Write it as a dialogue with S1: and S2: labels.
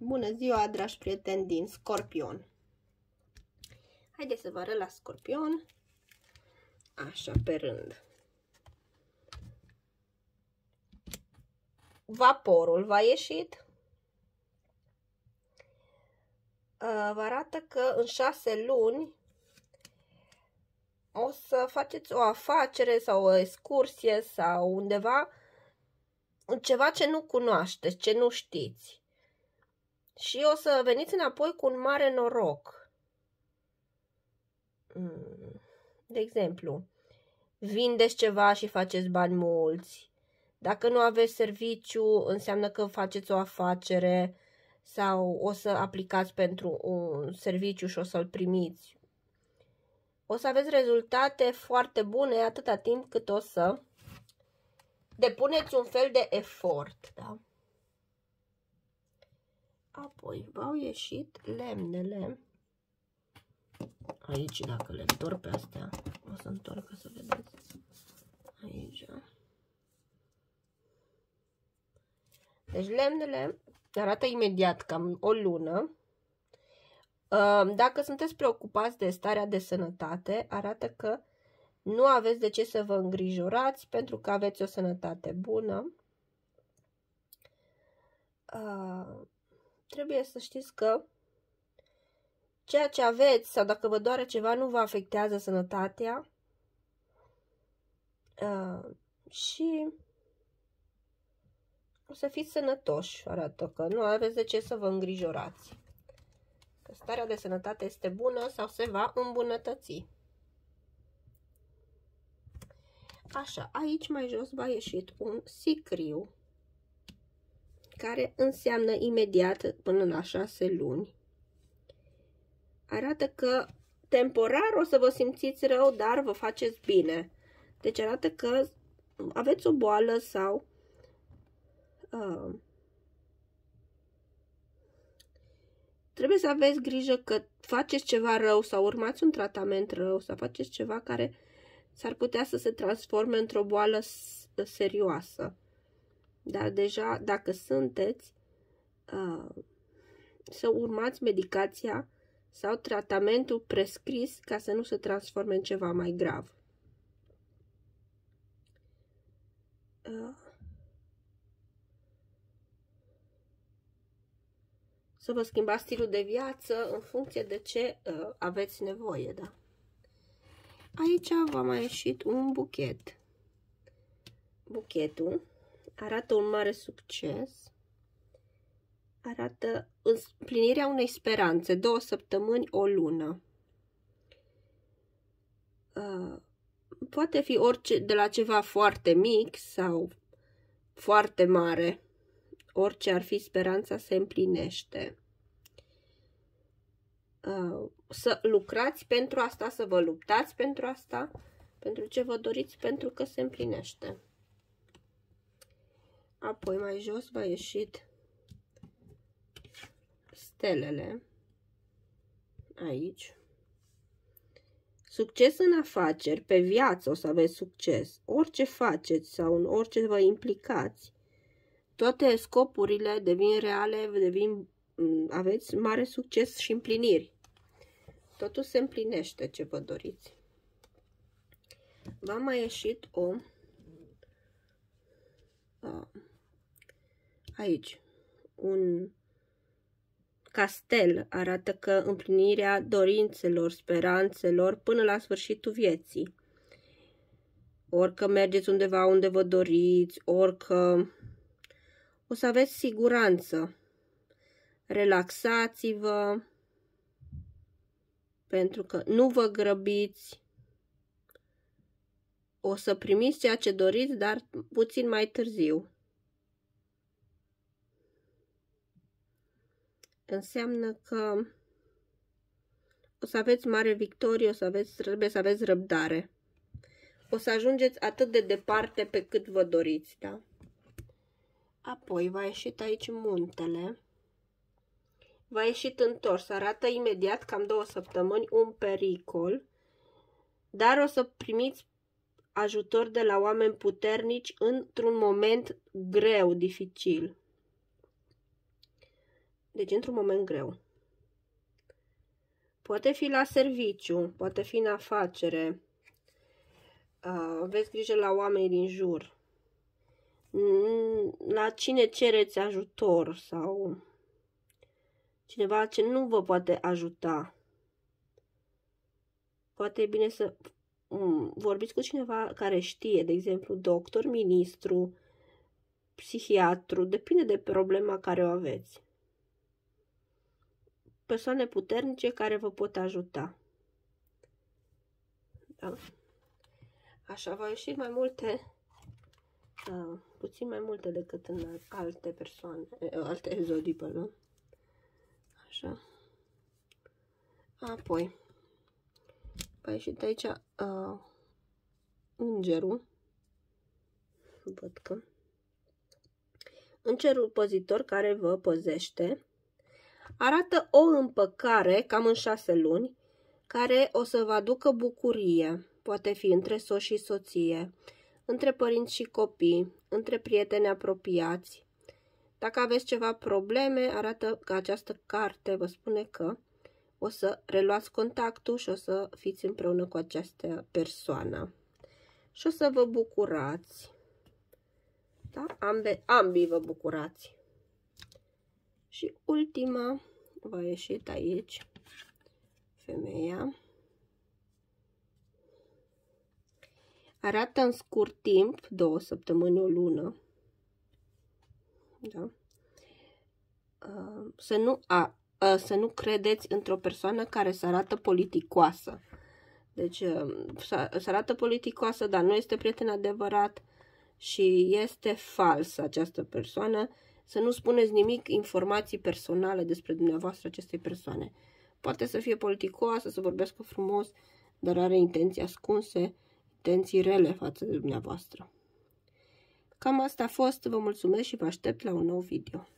S1: Bună ziua, dragi prieteni din Scorpion! Haideți să vă arăt la Scorpion, așa, pe rând. Vaporul va ieșit. Ă, vă arată că în șase luni o să faceți o afacere sau o excursie sau undeva ceva ce nu cunoașteți, ce nu știți și o să veniți înapoi cu un mare noroc. Mm. De exemplu, vindeți ceva și faceți bani mulți. Dacă nu aveți serviciu, înseamnă că faceți o afacere sau o să aplicați pentru un serviciu și o să-l primiți. O să aveți rezultate foarte bune atâta timp cât o să depuneți un fel de efort, da? Apoi v-au ieșit lemnele. Aici, dacă le întorc pe astea, o să întorc să vedeți. Aici. Deci lemnele arată imediat, cam o lună. Dacă sunteți preocupați de starea de sănătate, arată că nu aveți de ce să vă îngrijorați pentru că aveți o sănătate bună trebuie să știți că ceea ce aveți sau dacă vă doare ceva nu vă afectează sănătatea uh, și o să fiți sănătoși, arată că nu aveți de ce să vă îngrijorați. Că starea de sănătate este bună sau se va îmbunătăți. Așa, aici mai jos va ieșit un sicriu care înseamnă imediat până la șase luni, arată că temporar o să vă simțiți rău, dar vă faceți bine. Deci arată că aveți o boală sau uh, trebuie să aveți grijă că faceți ceva rău sau urmați un tratament rău sau faceți ceva care s-ar putea să se transforme într-o boală serioasă. Dar deja, dacă sunteți, uh, să urmați medicația sau tratamentul prescris ca să nu se transforme în ceva mai grav. Uh. Să vă schimbați stilul de viață în funcție de ce uh, aveți nevoie, da? Aici v-a mai ieșit un buchet. Buchetul arată un mare succes, arată împlinirea unei speranțe, două săptămâni, o lună. Uh, poate fi orice, de la ceva foarte mic sau foarte mare. Orice ar fi, speranța se împlinește. Uh, să lucrați pentru asta, să vă luptați pentru asta, pentru ce vă doriți, pentru că se împlinește. Apoi mai jos va ieșit stelele. Aici. Succes în afaceri, pe viață o să aveți succes. Orice faceți sau în orice vă implicați. Toate scopurile devin reale, devin, mm, aveți mare succes și împliniri. Totul se împlinește ce vă doriți. V-a mai ieșit o aici, un castel arată că împlinirea dorințelor, speranțelor până la sfârșitul vieții. Orică mergeți undeva unde vă doriți, orică o să aveți siguranță. Relaxați-vă pentru că nu vă grăbiți. O să primiți ceea ce doriți, dar puțin mai târziu. înseamnă că o să aveți mare victorie, o să aveți, trebuie să aveți răbdare. O să ajungeți atât de departe pe cât vă doriți, da? Apoi va ieșit aici muntele. Va ieșit întors. Arată imediat, cam două săptămâni, un pericol. Dar o să primiți ajutor de la oameni puternici într-un moment greu, dificil. Deci într-un moment greu. Poate fi la serviciu, poate fi în afacere. Aveți grijă la oamenii din jur. La cine cereți ajutor sau cineva ce nu vă poate ajuta. Poate e bine să vorbiți cu cineva care știe, de exemplu, doctor, ministru, psihiatru, depinde de problema care o aveți persoane puternice care vă pot ajuta. Da. Așa, v-au ieșit mai multe, uh, puțin mai multe decât în alte persoane, eh, alte zodii, pardon. Așa. Apoi, v-a ieșit aici uh, îngerul. Văd că îngerul păzitor care vă păzește arată o împăcare cam în șase luni, care o să vă aducă bucurie, poate fi între soț și soție, între părinți și copii, între prieteni apropiați. Dacă aveți ceva probleme, arată că această carte vă spune că o să reluați contactul și o să fiți împreună cu această persoană. Și o să vă bucurați. Da? Ambe, ambii vă bucurați. Și ultima va ieși aici femeia. Arată în scurt timp, două săptămâni, o lună. Da? Să nu, a, să nu credeți într-o persoană care se arată politicoasă. Deci se arată politicoasă, dar nu este prieten adevărat și este falsă această persoană să nu spuneți nimic informații personale despre dumneavoastră acestei persoane. Poate să fie politicoasă, să vorbească frumos, dar are intenții ascunse, intenții rele față de dumneavoastră. Cam asta a fost, vă mulțumesc și vă aștept la un nou video.